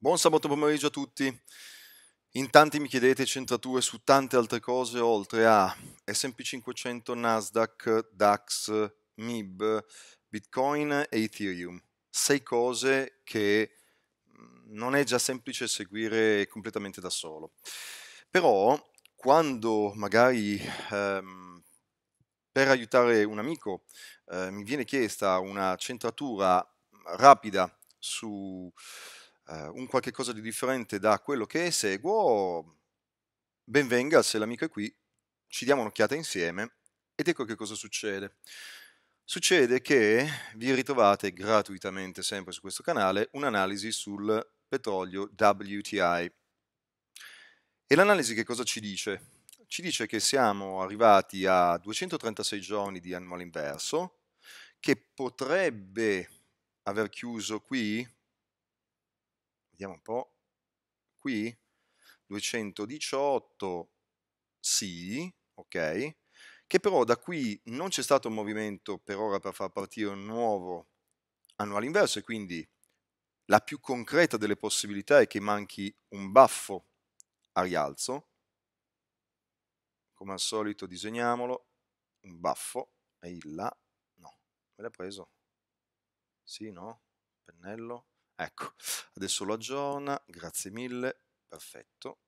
Buon sabato pomeriggio a tutti. In tanti mi chiedete centrature su tante altre cose oltre a SP 500, Nasdaq, DAX, MIB, Bitcoin e Ethereum. Sei cose che mm, non è già semplice seguire completamente da solo. Però quando magari ehm, per aiutare un amico eh, mi viene chiesta una centratura mm, rapida su eh, un qualche cosa di differente da quello che eseguo, benvenga se l'amico è qui, ci diamo un'occhiata insieme ed ecco che cosa succede. Succede che vi ritrovate gratuitamente sempre su questo canale un'analisi sul petrolio WTI. E l'analisi che cosa ci dice? Ci dice che siamo arrivati a 236 giorni di annuale inverso, che potrebbe aver chiuso qui vediamo un po', qui 218 sì, ok, che però da qui non c'è stato un movimento per ora per far partire un nuovo annuale inverso e quindi la più concreta delle possibilità è che manchi un baffo a rialzo, come al solito disegniamolo, un baffo, e il là, no, me l'ha preso, sì, no, pennello, Ecco, adesso lo aggiorna, grazie mille, perfetto.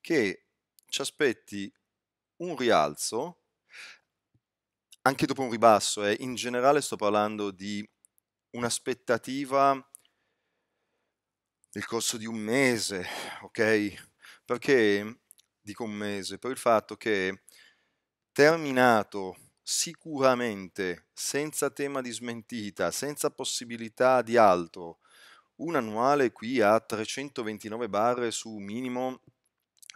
Che ci aspetti un rialzo, anche dopo un ribasso, e eh, in generale sto parlando di un'aspettativa nel corso di un mese, ok? Perché dico un mese? Per il fatto che terminato sicuramente, senza tema di smentita, senza possibilità di altro, un annuale qui a 329 barre su minimo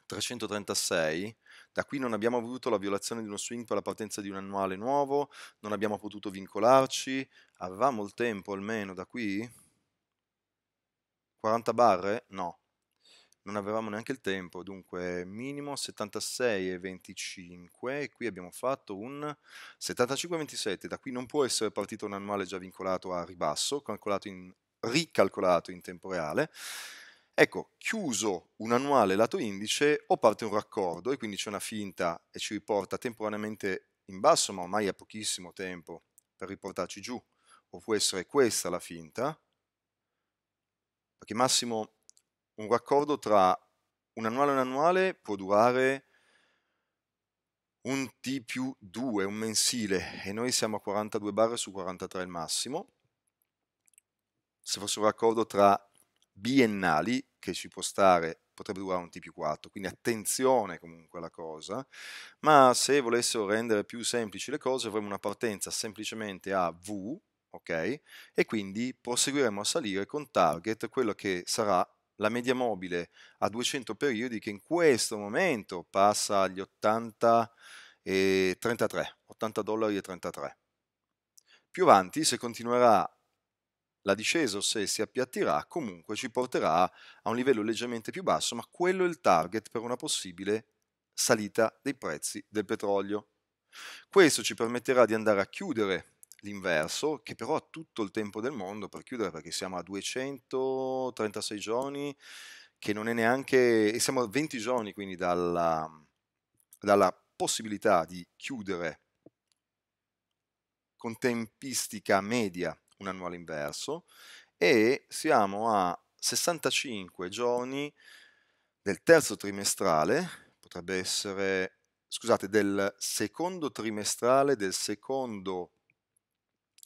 336, da qui non abbiamo avuto la violazione di uno swing per la partenza di un annuale nuovo, non abbiamo potuto vincolarci, avevamo il tempo almeno da qui? 40 barre? No non avevamo neanche il tempo, dunque minimo 76,25 e qui abbiamo fatto un 75,27, da qui non può essere partito un annuale già vincolato a ribasso, in, ricalcolato in tempo reale, Ecco, chiuso un annuale lato indice o parte un raccordo e quindi c'è una finta e ci riporta temporaneamente in basso, ma ormai ha pochissimo tempo per riportarci giù. O può essere questa la finta, perché massimo un raccordo tra un annuale e un annuale può durare un T più 2, un mensile, e noi siamo a 42 barre su 43 il massimo. Se fosse un raccordo tra biennali, che ci può stare, potrebbe durare un T più 4, quindi attenzione comunque alla cosa, ma se volessero rendere più semplici le cose avremmo una partenza semplicemente a V, ok? E quindi proseguiremo a salire con target quello che sarà la media mobile a 200 periodi che in questo momento passa agli 80 e 33, 80 dollari e 33. Più avanti, se continuerà la discesa o se si appiattirà, comunque ci porterà a un livello leggermente più basso, ma quello è il target per una possibile salita dei prezzi del petrolio. Questo ci permetterà di andare a chiudere l'inverso, che però ha tutto il tempo del mondo per chiudere, perché siamo a 236 giorni, che non è neanche, e siamo a 20 giorni quindi dalla, dalla possibilità di chiudere con tempistica media un annuale inverso e siamo a 65 giorni del terzo trimestrale, potrebbe essere, scusate, del secondo trimestrale del secondo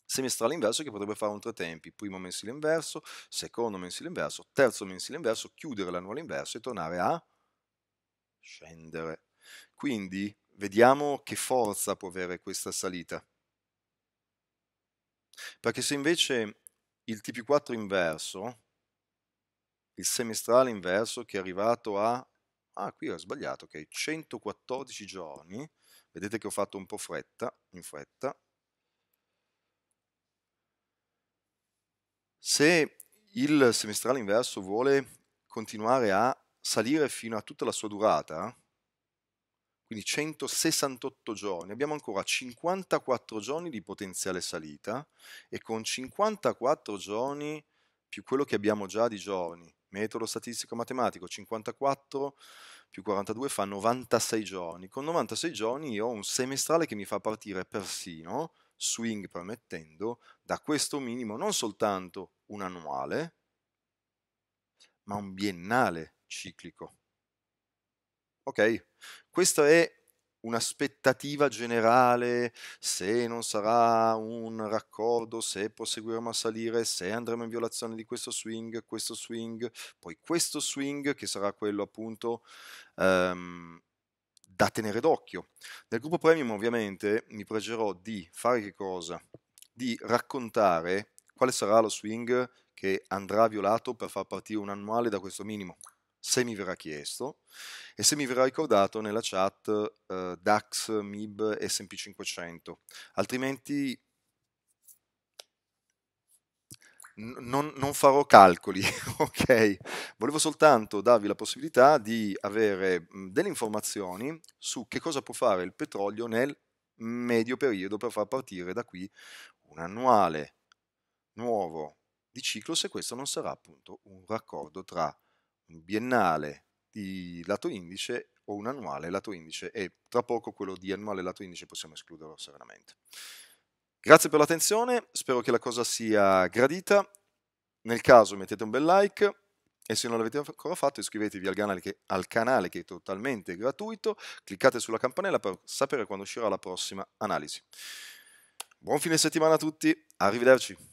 semestrale inverso che potrebbe fare un tre tempi, primo mensile inverso, secondo mensile inverso, terzo mensile inverso, chiudere l'annuale inverso e tornare a scendere. Quindi vediamo che forza può avere questa salita. Perché se invece il TP4 inverso, il semestrale inverso che è arrivato a, ah qui ho sbagliato, ok, 114 giorni, vedete che ho fatto un po' fretta, in fretta, Se il semestrale inverso vuole continuare a salire fino a tutta la sua durata, quindi 168 giorni, abbiamo ancora 54 giorni di potenziale salita e con 54 giorni più quello che abbiamo già di giorni, metodo statistico matematico, 54 più 42 fa 96 giorni, con 96 giorni io ho un semestrale che mi fa partire persino swing permettendo, da questo minimo non soltanto un annuale, ma un biennale ciclico. Ok? Questa è un'aspettativa generale, se non sarà un raccordo, se proseguiremo a salire, se andremo in violazione di questo swing, questo swing, poi questo swing che sarà quello appunto um, da tenere d'occhio. Nel gruppo premium ovviamente mi pregerò di fare che cosa? di raccontare quale sarà lo swing che andrà violato per far partire un annuale da questo minimo, se mi verrà chiesto e se mi verrà ricordato nella chat eh, DAX, MIB, S&P 500, altrimenti non, non, farò calcoli, ok? Volevo soltanto darvi la possibilità di avere delle informazioni su che cosa può fare il petrolio nel medio periodo per far partire da qui un annuale nuovo di ciclo se questo non sarà appunto un raccordo tra un biennale di lato indice o un annuale lato indice e tra poco quello di annuale lato indice possiamo escluderlo serenamente. Grazie per l'attenzione, spero che la cosa sia gradita, nel caso mettete un bel like e se non l'avete ancora fatto iscrivetevi al canale, che, al canale che è totalmente gratuito, cliccate sulla campanella per sapere quando uscirà la prossima analisi. Buon fine settimana a tutti, arrivederci.